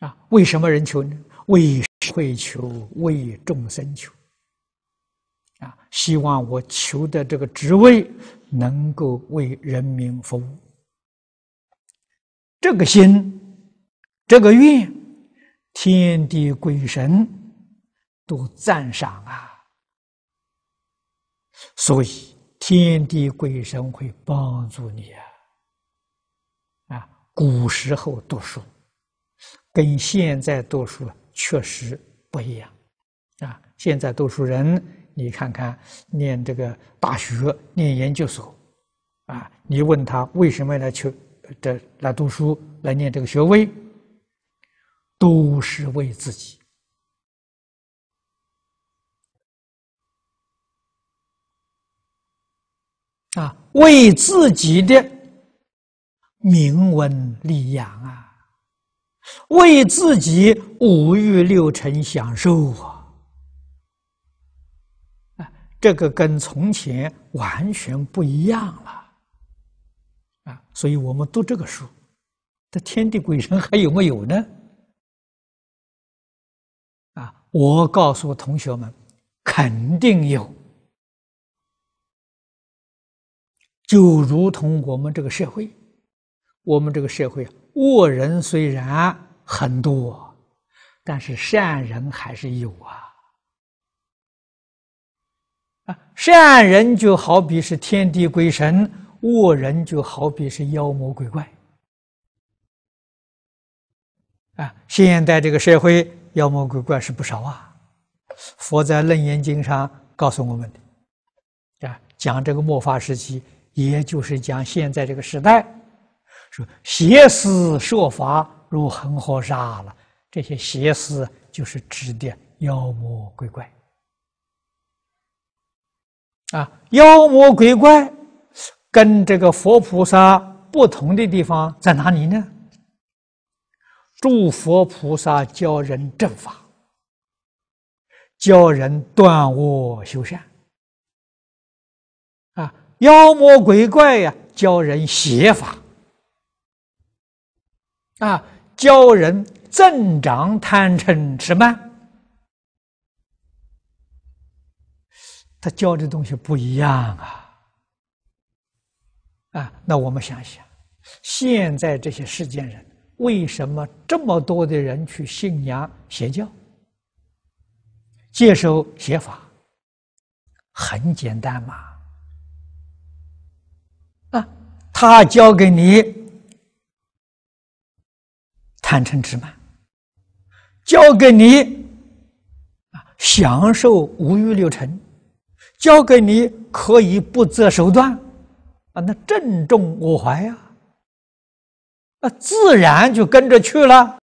啊，为什么人求呢？为会求为众生求。啊，希望我求的这个职位能够为人民服务。这个心，这个愿，天地鬼神都赞赏啊。所以，天地鬼神会帮助你啊。啊，古时候读书。跟现在多数确实不一样啊！现在多数人，你看看念这个大学、念研究所啊，你问他为什么来求这来读书、来念这个学位，都是为自己啊，为自己的名闻利养啊。为自己五欲六尘享受啊！这个跟从前完全不一样了啊！所以我们读这个书，这天地鬼神还有没有呢？啊，我告诉同学们，肯定有，就如同我们这个社会。我们这个社会，恶人虽然很多，但是善人还是有啊。啊，善人就好比是天地鬼神，恶人就好比是妖魔鬼怪。啊，现代这个社会妖魔鬼怪是不少啊。佛在楞严经上告诉我们的，啊，讲这个末法时期，也就是讲现在这个时代。说邪思设法如恒河沙了，这些邪思就是指的妖魔鬼怪啊！妖魔鬼怪跟这个佛菩萨不同的地方在哪里呢？诸佛菩萨教人正法，教人断恶修善啊！妖魔鬼怪呀，教人邪法。啊，教人增长贪嗔痴慢。他教的东西不一样啊！啊，那我们想想，现在这些世间人为什么这么多的人去信仰邪教、接受邪法？很简单嘛！啊，他教给你。坦诚痴慢，交给你啊，享受五欲六尘，交给你可以不择手段，啊，那正中我怀呀，啊，自然就跟着去了。